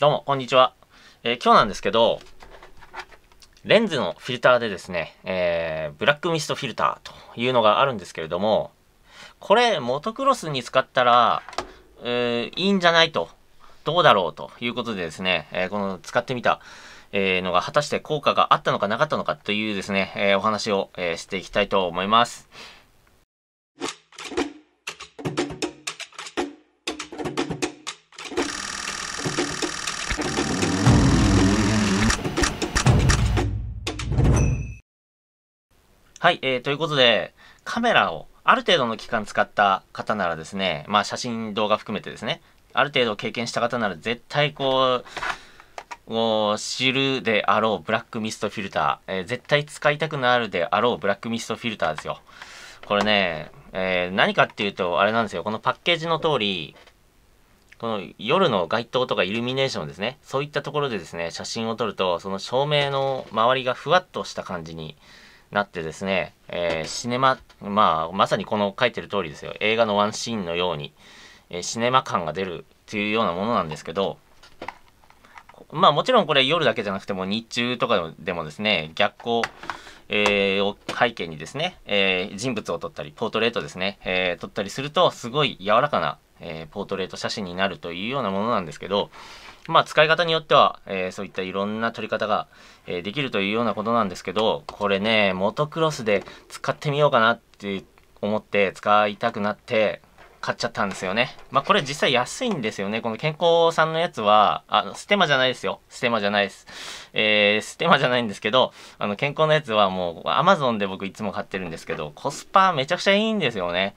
どうも、こんにちは。えー、今日なんですけど、レンズのフィルターでですね、えー、ブラックミストフィルターというのがあるんですけれども、これ、モトクロスに使ったら、えー、いいんじゃないと、どうだろうということでですね、えこの使ってみた、えのが果たして効果があったのかなかったのかというですね、えお話を、えしていきたいと思います。はい、えー、ということで、カメラをある程度の期間使った方ならですね、まあ写真、動画含めてですね、ある程度経験した方なら絶対こう、を知るであろうブラックミストフィルター、えー、絶対使いたくなるであろうブラックミストフィルターですよ。これね、えー、何かっていうと、あれなんですよ、このパッケージの通り、この夜の街灯とかイルミネーションですね、そういったところでですね、写真を撮ると、その照明の周りがふわっとした感じに、なってですね、えー、シネマ、まあ、まさにこの書いてる通りですよ。映画のワンシーンのように、えー、シネマ感が出るっていうようなものなんですけど、まあもちろんこれ夜だけじゃなくても日中とかでもですね、逆光、えー、を背景にですね、え人物を撮ったり、ポートレートですね、え撮ったりすると、すごい柔らかな、えポートレート写真になるというようなものなんですけど、まあ、使い方によっては、えー、そういったいろんな取り方が、えー、できるというようなことなんですけど、これね、モトクロスで使ってみようかなって思って使いたくなって買っちゃったんですよね。まあ、これ実際安いんですよね。この健康さんのやつは、あの、ステマじゃないですよ。ステマじゃないです。えー、ステマじゃないんですけど、あの、健康のやつはもう、アマゾンで僕いつも買ってるんですけど、コスパめちゃくちゃいいんですよね。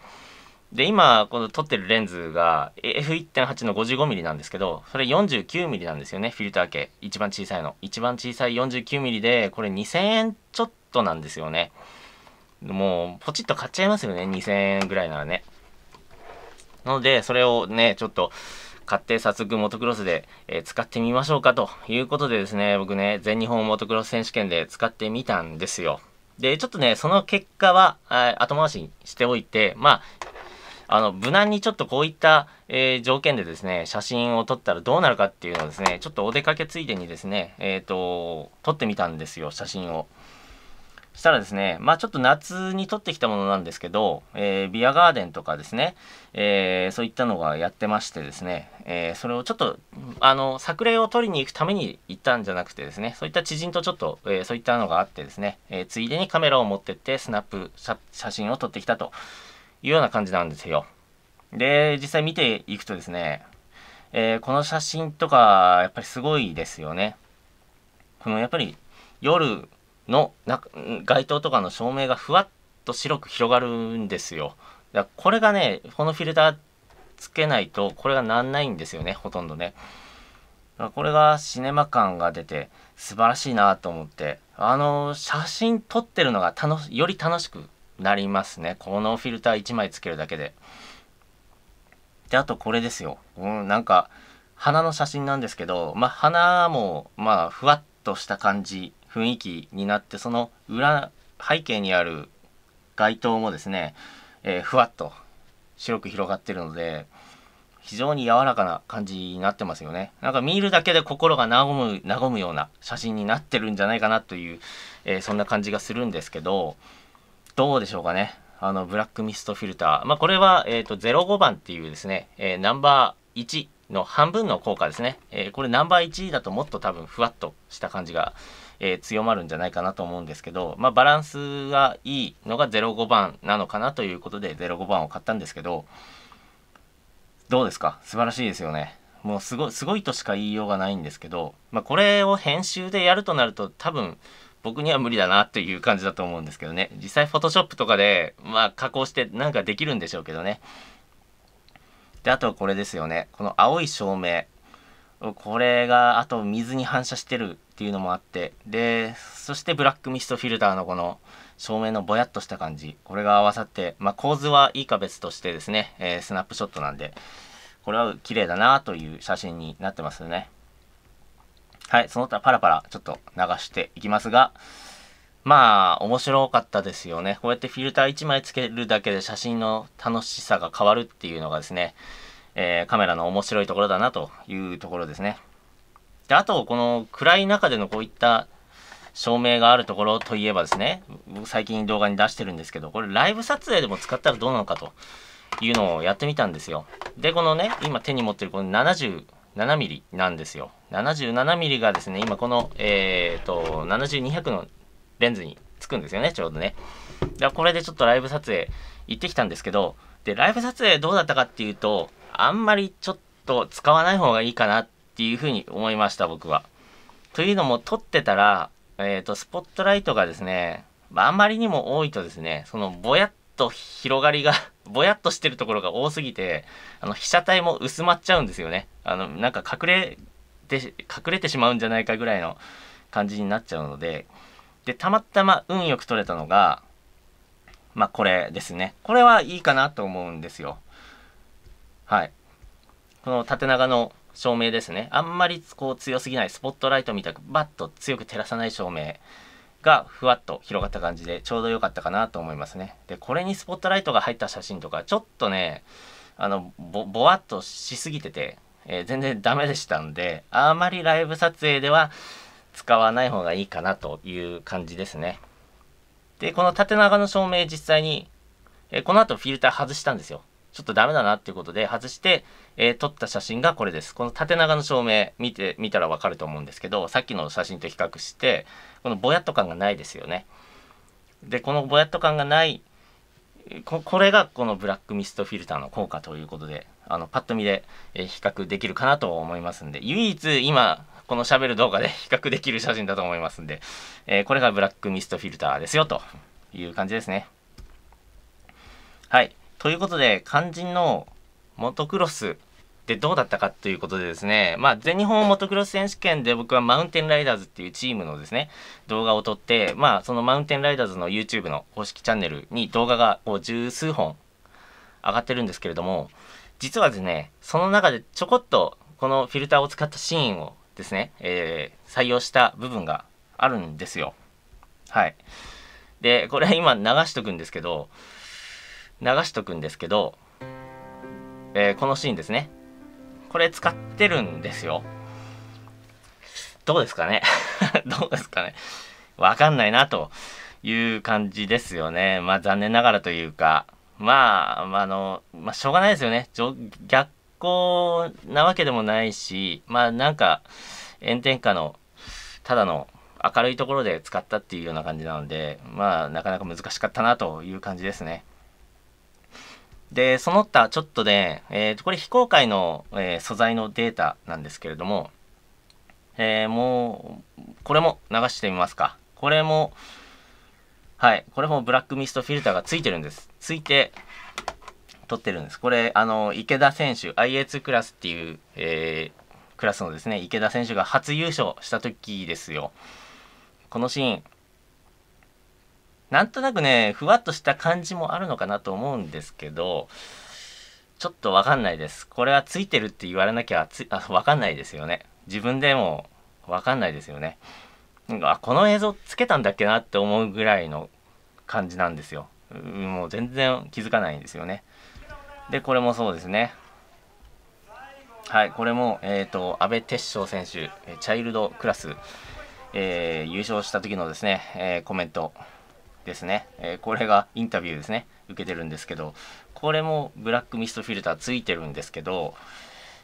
で今この撮ってるレンズが F1.8 の 55mm なんですけどそれ 49mm なんですよねフィルター系一番小さいの一番小さい 49mm でこれ2000円ちょっとなんですよねもうポチッと買っちゃいますよね2000円ぐらいならねなのでそれをねちょっと買って早速モトクロスで、えー、使ってみましょうかということでですね僕ね全日本モトクロス選手権で使ってみたんですよでちょっとねその結果は後回しにしておいてまああの無難にちょっとこういった、えー、条件でですね写真を撮ったらどうなるかっていうのをですねちょっとお出かけついでにですね、えーと、撮ってみたんですよ写真を。したらですね、まあちょっと夏に撮ってきたものなんですけど、えー、ビアガーデンとかですね、えー、そういったのがやってましてですね、えー、それをちょっと、あの、作例を撮りに行くために行ったんじゃなくてですね、そういった知人とちょっと、えそういったのがあってですね、えついでにカメラを持ってってスナップ写真を撮ってきたというような感じなんですよ。で、実際見ていくとですね、えー、この写真とか、やっぱりすごいですよね。このやっぱり夜の街灯とかの照明がふわっと白く広がるんですよ。だこれがね、このフィルターつけないと、これがなんないんですよね、ほとんどね。これがシネマ感が出て素晴らしいなと思ってあの写真撮ってるのが楽より楽しくなりますねこのフィルター1枚つけるだけでであとこれですよ、うん、なんか花の写真なんですけど、まあ、花もまあふわっとした感じ雰囲気になってその裏背景にある街灯もですね、えー、ふわっと白く広がってるので非常に柔らかな感じになってますよねなんか見るだけで心が和む和むような写真になってるんじゃないかなという、えー、そんな感じがするんですけどどうでしょうかね。あの、ブラックミストフィルター。まあ、これは、えっ、ー、と、05番っていうですね、えー、ナンバー1の半分の効果ですね。えー、これナンバー1だともっと多分ふわっとした感じが、え強まるんじゃないかなと思うんですけど、まあ、バランスがいいのが05番なのかなということで05番を買ったんですけど、どうですか素晴らしいですよね。もうすごいとしか言いようがないんですけど、まあ、これを編集でやるとなると多分僕には無理だなっていう感じだと思うんですけどね実際フォトショップとかでまあ加工してなんかできるんでしょうけどねであとこれですよねこの青い照明これがあと水に反射してるっていうのもあってでそしてブラックミストフィルターのこの照明のぼやっとした感じこれが合わさって、まあ、構図はいいか別としてですね、えー、スナップショットなんでこれは綺麗だなという写真になってますよね。はい、その他パラパラちょっと流していきますが、まあ、面白かったですよね。こうやってフィルター1枚つけるだけで写真の楽しさが変わるっていうのがですね、えー、カメラの面白いところだなというところですね。で、あと、この暗い中でのこういった照明があるところといえばですね、最近動画に出してるんですけど、これライブ撮影でも使ったらどうなのかというのをやってみたんですよ。で、このね、今手に持ってるこの70、7mm なんですよ 77mm がですね今この、えーと、70200のレンズにつくんですよねちょうどねだこれでちょっとライブ撮影行ってきたんですけどでライブ撮影どうだったかっていうとあんまりちょっと使わない方がいいかなっていうふうに思いました僕はというのも撮ってたら、えーと、とスポットライトがですねあんまりにも多いとですねそのぼやっと広がりがぼやっとしてるところが多すぎてあの被写体も薄まっちゃうんですよねあのなんか隠れて隠れてしまうんじゃないかぐらいの感じになっちゃうのででたまたま運よく撮れたのがまあこれですねこれはいいかなと思うんですよはいこの縦長の照明ですねあんまりこう強すぎないスポットライトみたくバッと強く照らさない照明がふわっと広がった感じでちょうど良かったかなと思いますね。でこれにスポットライトが入った写真とかちょっとねあのぼぼわっとしすぎてて、えー、全然ダメでしたんであまりライブ撮影では使わない方がいいかなという感じですね。でこの縦長の照明実際に、えー、この後フィルター外したんですよ。ちょっとダメだなっていうことで外して、えー、撮った写真がこれです。この縦長の照明見てみたらわかると思うんですけどさっきの写真と比較してこのぼやっと感がないですよね。でこのぼやっと感がないこれがこのブラックミストフィルターの効果ということであのパッと見で比較できるかなと思いますんで唯一今このしゃべる動画で 比較できる写真だと思いますんで、えー、これがブラックミストフィルターですよという感じですね。はい。ということで、肝心のモトクロスでどうだったかということでですね、まあ、全日本モトクロス選手権で僕はマウンテンライダーズっていうチームのですね動画を撮って、まあ、そのマウンテンライダーズの YouTube の公式チャンネルに動画がこう十数本上がってるんですけれども実はですねその中でちょこっとこのフィルターを使ったシーンをですね、えー、採用した部分があるんですよ。はい。で、これは今流しとくんですけど、流しとくんですけど、えー、このシーンですね。これ使ってるんですよ。どうですかね どうですかねわかんないなという感じですよね。まあ残念ながらというか、まあ、まあ、の、まあしょうがないですよね。逆行なわけでもないし、まあなんか炎天下のただの明るいところで使ったっていうような感じなので、まあなかなか難しかったなという感じですね。で、その他ちょっとで、えー、とこれ非公開の、えー、素材のデータなんですけれども、えー、もう、これも流してみますか。これも、はい、これもブラックミストフィルターがついてるんです。ついて、撮ってるんです。これ、あの、池田選手、IA2 クラスっていう、えー、クラスのですね、池田選手が初優勝した時ですよ。このシーン、なんとなくねふわっとした感じもあるのかなと思うんですけどちょっとわかんないですこれはついてるって言われなきゃつあわかんないですよね自分でもわかんないですよねなんかあこの映像つけたんだっけなって思うぐらいの感じなんですよもう全然気づかないんですよねでこれもそうですねはいこれもえっ、ー、と阿部哲翔選手チャイルドクラス、えー、優勝した時のですね、えー、コメントですね、えー、これがインタビューですね受けてるんですけどこれもブラックミストフィルターついてるんですけど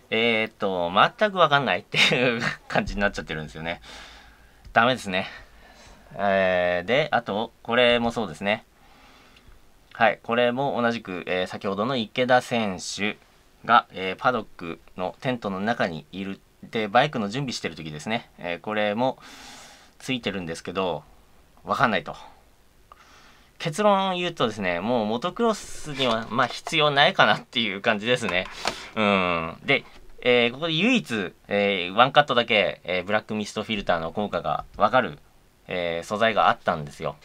えー、っと全くわかんないっていう感じになっちゃってるんですよねダメですねえー、であとこれもそうですねはいこれも同じく、えー、先ほどの池田選手が、えー、パドックのテントの中にいるでバイクの準備してる時ですね、えこれもついてるんですけどわかんないと結論言うとですね、もうモトクロスにはまあ必要ないかなっていう感じですね。うん。で、えー、ここで唯一、えー、ワンカットだけ、えー、ブラックミストフィルターの効果がわかる、え素材があったんですよ。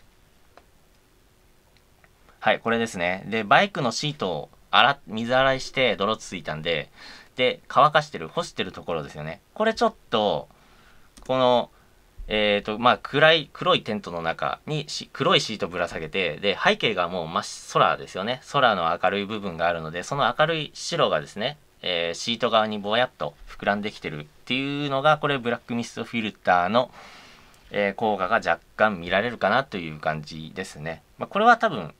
はい、これですね。で、バイクのシートを洗水洗いして泥ついたんで、で、乾かしてる、干してるところですよね。これちょっと、このえーとまあ、暗い黒いテントの中に黒いシートぶら下げてで背景がもう真空ですよね空の明るい部分があるのでその明るい白がですね、えー、シート側にぼやっと膨らんできてるっていうのがこれブラックミストフィルターの、えー、効果が若干見られるかなという感じですね、まあ、これは多分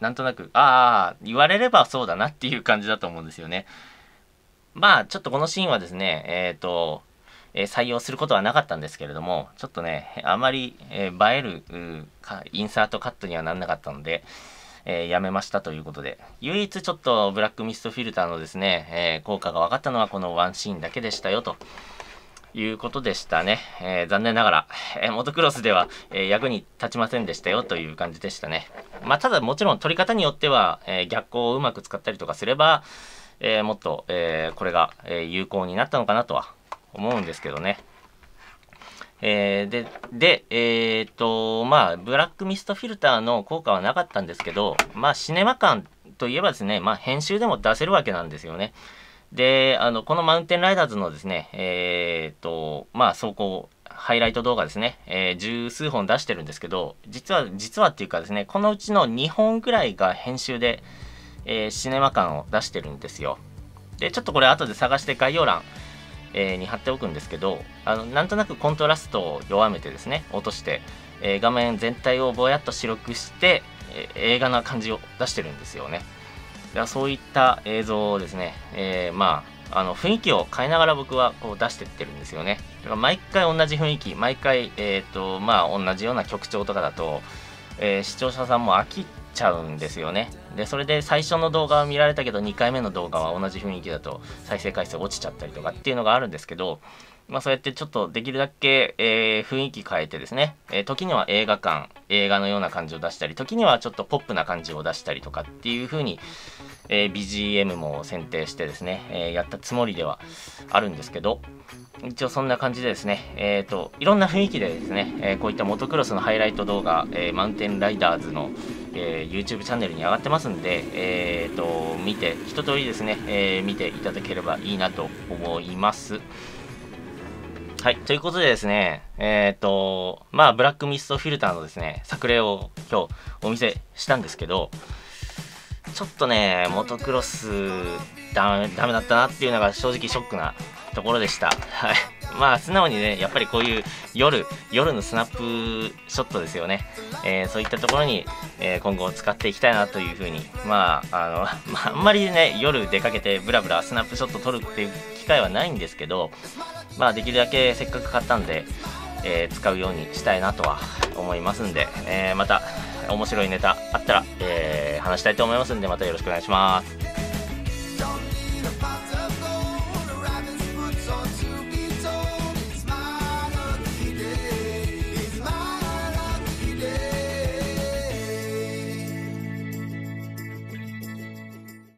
なんとなくああ言われればそうだなっていう感じだと思うんですよねまあちょっとこのシーンはですねえっ、ー、とえ採用することはなかったんですけれども、ちょっとね、あまり、えー、映えるインサートカットにはなんなかったので、えー、やめましたということで、唯一ちょっとブラックミストフィルターのですね、えー、効果が分かったのはこのワンシーンだけでしたよと。いうことでしたね。えー、残念ながら、えモトクロスでは、え役に立ちませんでしたよという感じでしたね。まあ、ただもちろん取り方によっては、え逆光をうまく使ったりとかすれば、えもっと、えこれが、え有効になったのかなとは思うんですけどね。えー、で、で、えー、っと、まあ、ブラックミストフィルターの効果はなかったんですけど、まあ、シネマ感といえばですね、まあ、編集でも出せるわけなんですよね。で、あの、このマウンテンライダーズのですね、えー、っと、まあ、走行、ハイライト動画ですね、えー、十数本出してるんですけど、実は、実はっていうかですね、このうちの2本くらいが編集で、えー、シネマ感を出してるんですよ。で、ちょっとこれ後で探して概要欄、えー、に貼っておくんですけどあのなんとなくコントラストを弱めてですね落として、えー、画面全体をぼやっと白くして、え映画な感じを出してるんですよねだからそういった映像をですね、えー、まああの雰囲気を変えながら僕はこう出してってるんですよねだから毎回同じ雰囲気毎回、えーとまあ、同じような曲調とかだと、え視聴者さんも飽きちゃうんですよねでそれで最初の動画は見られたけど2回目の動画は同じ雰囲気だと再生回数落ちちゃったりとかっていうのがあるんですけど、まあ、そうやってちょっとできるだけ、えー、雰囲気変えてですね、えー、時には映画館映画のような感じを出したり時にはちょっとポップな感じを出したりとかっていう風にえー、BGM も選定してですね、えー、やったつもりではあるんですけど、一応そんな感じでですね、えっ、ー、と、いろんな雰囲気でですね、えこういったモトクロスのハイライト動画、えマウンテンライダーズの、え YouTube チャンネルに上がってますんで、えっ、と、見て、一通りですね、え見ていただければいいなと思います。はい、ということでですね、えっ、ー、と、まあ、ブラックミストフィルターのですね、作例を今日お見せしたんですけど、ちょっとね、モトクロスダメ、ダメだったなっていうのが正直ショックなところでした。はい。まあ、素直にね、やっぱりこういう夜、夜のスナップショットですよね。えー、そういったところに、えー、今後使っていきたいなというふうに、まあ、あの、まあ、あんまりね、夜出かけてブラブラスナップショット撮るっていう機会はないんですけど、まあ、できるだけせっかく買ったんで、えー、使うようにしたいなとは思いますんで、えまた、面白いネタあったら、えー、話したいと思いますんで、またよろしくお願いします。